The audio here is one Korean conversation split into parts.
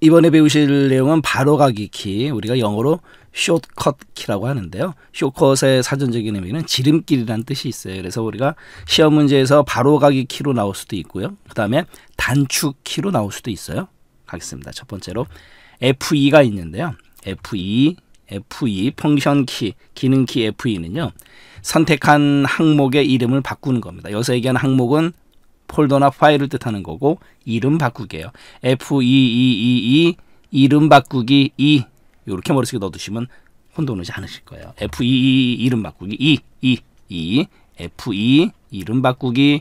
이번에 배우실 내용은 바로가기 키, 우리가 영어로 쇼컷 키라고 하는데요. 쇼컷의 사전적인 의미는 지름길이란 뜻이 있어요. 그래서 우리가 시험 문제에서 바로가기 키로 나올 수도 있고요. 그 다음에 단축 키로 나올 수도 있어요. 가겠습니다. 첫 번째로 F2가 있는데요. F2, F2 펑션 키, 기능 키 F2는요. 선택한 항목의 이름을 바꾸는 겁니다. 여기서 얘기한 항목은 폴더나 파일을 뜻하는 거고 이름 바꾸기예요. F2222 e e e 이름 바꾸기 2 이렇게 머릿속에 넣어두시면 혼돈오지 않으실 거예요. F22 이름 바꾸기 2 2 2 F2 이름 바꾸기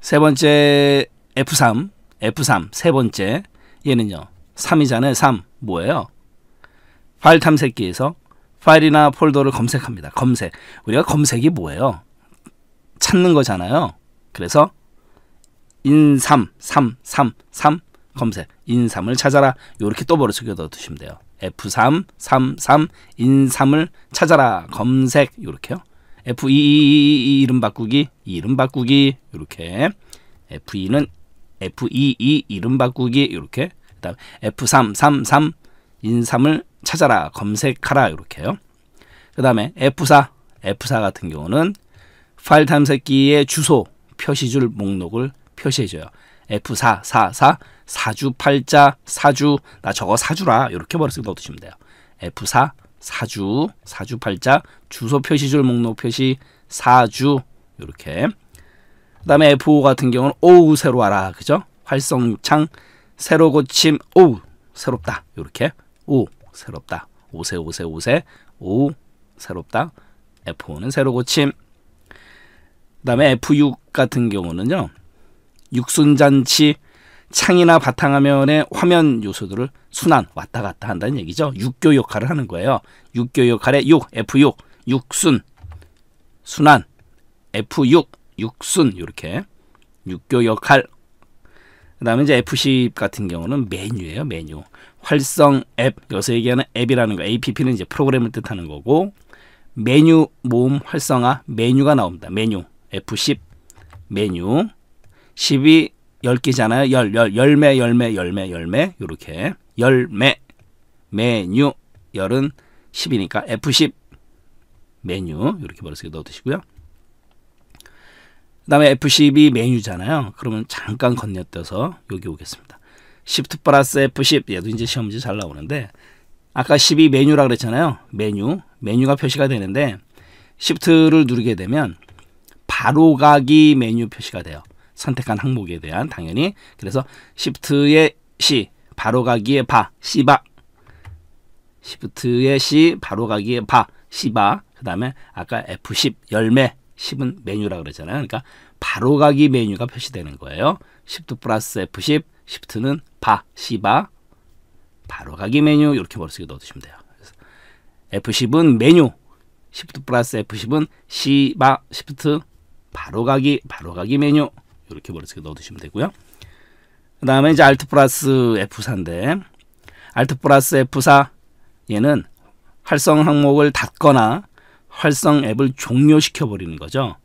세 번째 F3 F3 세 번째 얘는요. 3이잖아요. 3 뭐예요? 파일 탐색기에서 파일이나 폴더를 검색합니다. 검색. 우리가 검색이 뭐예요? 찾는 거잖아요. 그래서 인삼, 삼, 삼, 삼 검색 인삼을 찾아라 이렇게 또 머릿속에 넣어두시면 돼요. F3, 3, 3, 인삼을 찾아라 검색 이렇게요. F2, 2, e 2, e e 이름 바꾸기, 이름 바꾸기 이렇게 F2는 F2, 2, 이름 바꾸기 이렇게 그다음 F3, 3, 3 인삼을 찾아라 검색하라 이렇게요. 그 다음에 F4, F4 같은 경우는 파일 탐색기의 주소 표시줄 목록을 표시해줘요. F444 4주 8자 4주 나 저거 4주라 이렇게 버릇을 넣어두시면 돼요. F4 4주 4주 8자 주소 표시줄 목록 표시 4주 이렇게 그 다음에 F5 같은 경우는 오우 새로 와라 그죠? 활성창 새로 고침 오우 새롭다 이렇게 오 새롭다 오세 오세 오세 오 새롭다 F5는 새로 고침 그다음에 F6 같은 경우는요. 육순잔치 창이나 바탕화면의 화면 요소들을 순환 왔다 갔다 한다는 얘기죠. 육교 역할을 하는 거예요. 육교 역할의 6, F6, 육순, 순환, F6, 육순 이렇게 육교 역할. 그다음에 이제 F10 같은 경우는 메뉴예요. 메뉴. 활성 앱, 여기서 얘기하는 앱이라는 거, APP는 이제 프로그램을 뜻하는 거고 메뉴 모음 활성화 메뉴가 나옵니다. 메뉴. F10 메뉴 10이 10개잖아요. 열, 열, 열매, 열매, 열매, 열매 이렇게 열매 메뉴 열은 10이니까 F10 메뉴 이렇게 머릿속에 넣어두시고요. 그 다음에 F12 메뉴잖아요. 그러면 잠깐 건너뛰서 여기 오겠습니다. Shift 플러스 F10 얘도 이제 시험지 잘 나오는데 아까 12 메뉴라 그랬잖아요. 메뉴 메뉴가 표시가 되는데 Shift를 누르게 되면 바로가기 메뉴 표시가 돼요. 선택한 항목에 대한 당연히 그래서 시프트의 C 바로가기의 바 C바 시프트의 C 바로가기의 바 C바 그 다음에 아까 F10 열매 10은 메뉴라 그랬잖아요. 그러니까 바로가기 메뉴가 표시되는 거예요. 시프트 플러스 F10 시프트는 바 C바 바로가기 메뉴 이렇게 머릿속에 넣어두시면 돼요. F10은 메뉴 시프트 플러스 F10은 C바 시프트 바로가기, 바로가기 메뉴 이렇게 머릿속에 넣어두시면 되고요. 그 다음에 이제 알트 플러스 F4인데 알트 플러스 F4 얘는 활성 항목을 닫거나 활성 앱을 종료시켜 버리는 거죠.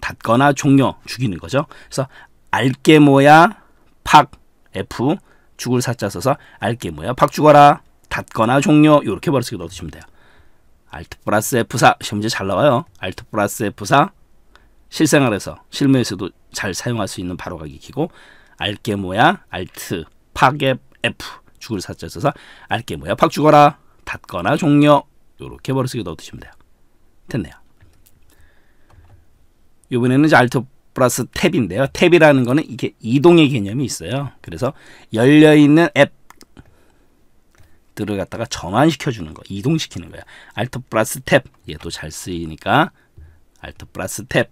닫거나 종료 죽이는 거죠. 그래서 알게 뭐야 팍 F 죽을 사자 써서 알게 뭐야 팍 죽어라 닫거나 종료 이렇게 버릇쓰게 넣어두시면 돼요. 알트 플러스 F4 시험지잘 나와요. 알트 플러스 F4 실생활에서 실무에서도 잘 사용할 수 있는 바로가기 기고 알게뭐야 알트 파게 F 죽을 사자 써서 알게뭐야팍 죽어라 닫거나 종료 요렇게 버릇속에 넣어두시면 돼요. 됐네요. 요번에는 이제 알트 플러스 탭인데요. 탭이라는 거는 이게 이동의 개념이 있어요. 그래서 열려있는 앱 들어갔다가 전환시켜주는 거, 이동시키는 거야. 알트 플러스 탭, 얘도 잘 쓰이니까 알트 플러스 탭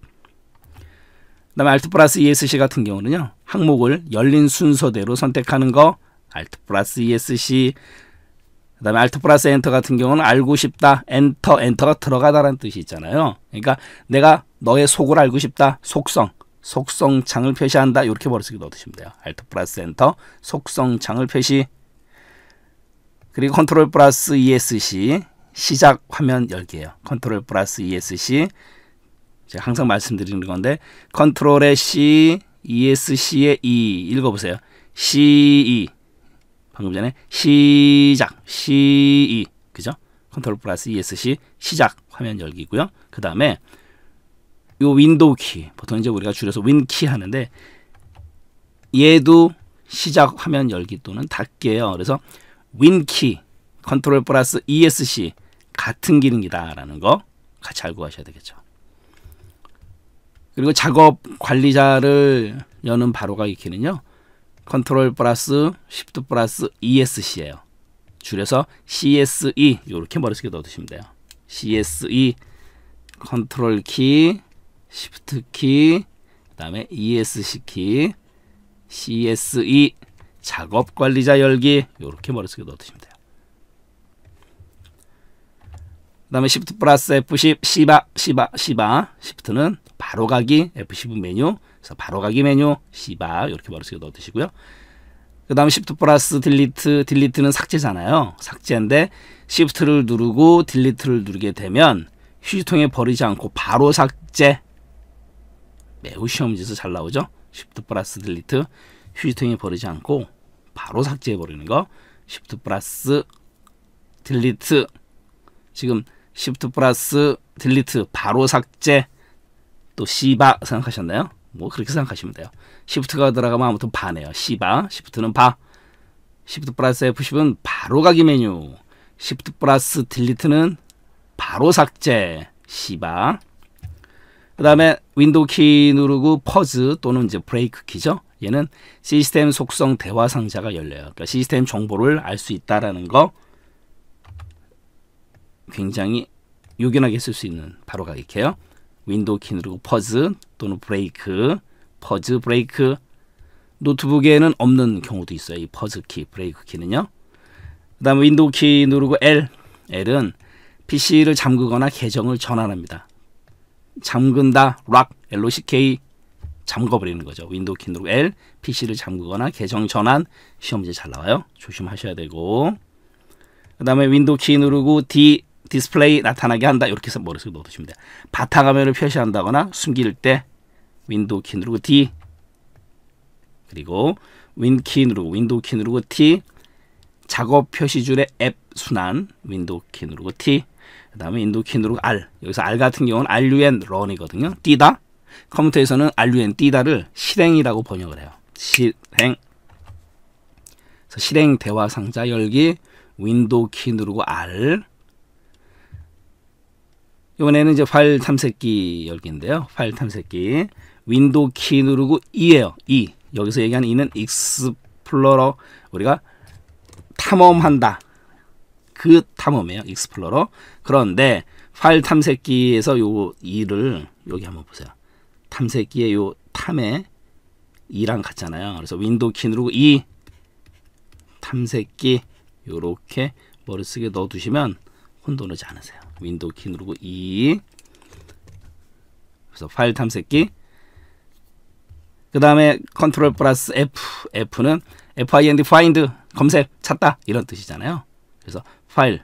그다음에 Alt 플러스 ESC 같은 경우는요. 항목을 열린 순서대로 선택하는 거 Alt 플러스 ESC 그 다음에 Alt 플러스 엔터 같은 경우는 알고 싶다, 엔터, 엔터가 들어가다라는 뜻이 있잖아요. 그러니까 내가 너의 속을 알고 싶다, 속성, 속성창을 표시한다. 이렇게 버릇을 넣어두시면 돼요. Alt 플러스 엔터, 속성창을 표시. 그리고 컨트롤 플러스 ESC, 시작 화면 열기예요. 컨트롤 플러스 ESC, 제가 항상 말씀드리는 건데 컨트롤의 C, ESC의 E 읽어보세요. CE 방금 전에 시작 CE 그죠? 컨트롤 플러스 ESC 시작 화면 열기고요. 그 다음에 요 윈도우 키 보통 이제 우리가 줄여서 윈키 하는데 얘도 시작 화면 열기 또는 닫기예요. 그래서 윈키 컨트롤 플러스 ESC 같은 기능이다라는 거 같이 알고 가셔야 되겠죠. 그리고 작업 관리자를 여는 바로가 기 키는요. 컨트롤 플러스 쉬프트 플러스 ESC예요. 줄여서 CSE 이렇게 머릿속에 넣어두시면 돼요. CSE 컨트롤 키, 쉬프트 키, 그다음에 ESC 키, CSE 작업 관리자 열기 이렇게 머릿속에 넣어두시면 돼요. 그 다음에 시프트 플러스 F10 시바 시바 시바 시프트는 바로가기 F10 메뉴 그래서 바로가기 메뉴 시바 이렇게 바로 쓰여 넣어 드시고요 그 다음 시프트 플러스 딜리트 딜리트는 삭제잖아요 삭제인데 시프트를 누르고 딜리트를 누르게 되면 휴지통에 버리지 않고 바로 삭제 매우 시험지에서 잘 나오죠 시프트 플러스 딜리트 휴지통에 버리지 않고 바로 삭제해 버리는 거 시프트 플러스 딜리트 지금 시프트 플러스 딜리트 바로 삭제 또 시바 생각하셨나요? 뭐 그렇게 생각하시면 돼요. 시프트가 들어가면 아무튼 바네요. 시바 시프트는 바 시프트 플러스 F10은 바로 가기 메뉴 시프트 플러스 딜리트는 바로 삭제 시바 그 다음에 윈도우 키 누르고 퍼즈 또는 이제 브레이크 키죠. 얘는 시스템 속성 대화 상자가 열려요. 그러니까 시스템 정보를 알 수 있다라는 거 굉장히 요긴하게 쓸 수 있는 바로 가격이요 윈도우 키 누르고 퍼즈 또는 브레이크, 퍼즈 브레이크. 노트북에는 없는 경우도 있어요. 이 퍼즈 키, 브레이크 키는요. 그 다음에 윈도우 키 누르고 L. L은 PC를 잠그거나 계정을 전환합니다. 잠근다, 락, LOCK, 잠궈버리는 거죠. 윈도우 키 누르고 L, PC를 잠그거나 계정 전환, 시험 문제 잘 나와요. 조심하셔야 되고. 그 다음에 윈도우 키 누르고 D, 디스플레이 나타나게 한다. 이렇게 해서 머릿속에 넣어두시면 돼요. 바탕화면을 표시한다거나 숨길 때 윈도우 키 누르고 D 그리고 윈키 누르고 윈도우 키 누르고 T 작업 표시줄의 앱 순환 윈도우 키 누르고 T 그 다음에 윈도우 키 누르고 R 여기서 R 같은 경우는 RUN 런이거든요 띠다 컴퓨터에서는 RUN 띠다를 실행이라고 번역을 해요. 실행 그래서 실행 대화 상자 열기 윈도우 키 누르고 R 이번에는 이제 파일 탐색기 열기인데요. 파일 탐색기 윈도우 키 누르고 2예요 2. 여기서 얘기하는 2는 익스플로러 우리가 탐험한다. 그 탐험이에요. 익스플로러. 그런데 파일 탐색기에서 요 E를 여기 한번 보세요. 탐색기의 요 탐에 2랑 같잖아요. 그래서 윈도우 키 누르고 2 탐색기 요렇게 머릿속에 넣어두시면 혼돈하지 않으세요. 윈도우 키 누르고 2 그래서 파일 탐색기 그 다음에 컨트롤 플러스 F F는 find find 검색 찾다 이런 뜻이잖아요 그래서 파일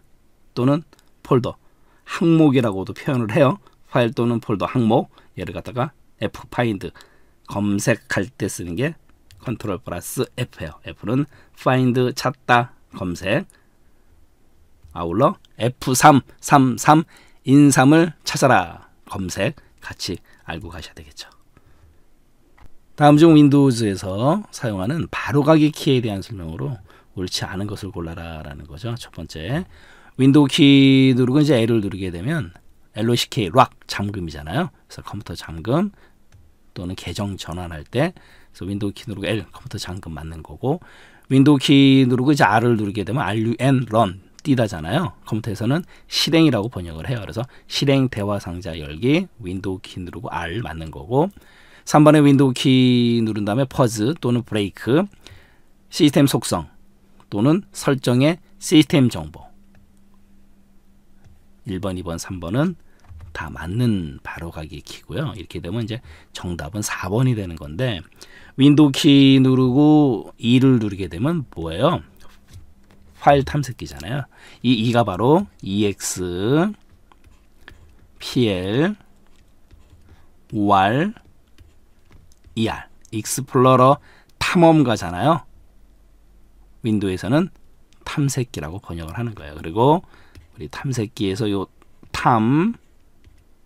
또는 폴더 항목이라고도 표현을 해요 파일 또는 폴더 항목 얘를 갖다가 F find 검색할 때 쓰는 게 컨트롤 플러스 F예요 F는 find 찾다 검색 아울러 F333 인삼을 찾아라 검색 같이 알고 가셔야 되겠죠. 다음 중 윈도우즈에서 사용하는 바로가기 키에 대한 설명으로 옳지 않은 것을 골라라 라는 거죠. 첫 번째 윈도우 키 누르고 이제 L을 누르게 되면 LOCK 락 잠금이잖아요. 그래서 컴퓨터 잠금 또는 계정 전환할 때 그래서 윈도우 키 누르고 L 컴퓨터 잠금 맞는 거고 윈도우 키 누르고 이제 R을 누르게 되면 RUN 런 뛰다잖아요. 컴퓨터에서는 실행이라고 번역을 해요. 그래서 실행 대화 상자 열기 윈도우 키 누르고 R 맞는 거고 3번에 윈도우 키 누른 다음에 퍼즈 또는 브레이크 시스템 속성 또는 설정의 시스템 정보 1번, 2번, 3번은 다 맞는 바로가기 키고요. 이렇게 되면 이제 정답은 4번이 되는 건데 윈도우 키 누르고 2를 누르게 되면 뭐예요? 파일 탐색기잖아요. 이2가 바로 ex pl or e er 익스플로러 탐험가잖아요. 윈도에서는 우 탐색기라고 번역을 하는 거예요. 그리고 우리 탐색기에서 요 탐,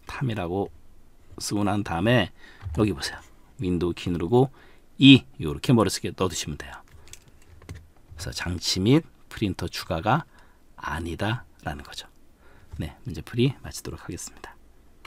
탐이라고 쓰고 난 다음에 여기 보세요. 윈도우 키 누르고 E 이렇게 머릿속에 넣어두시면 돼요. 그래서 장치 및 프린터 추가가 아니다라는 거죠. 네, 문제 풀이 마치도록 하겠습니다.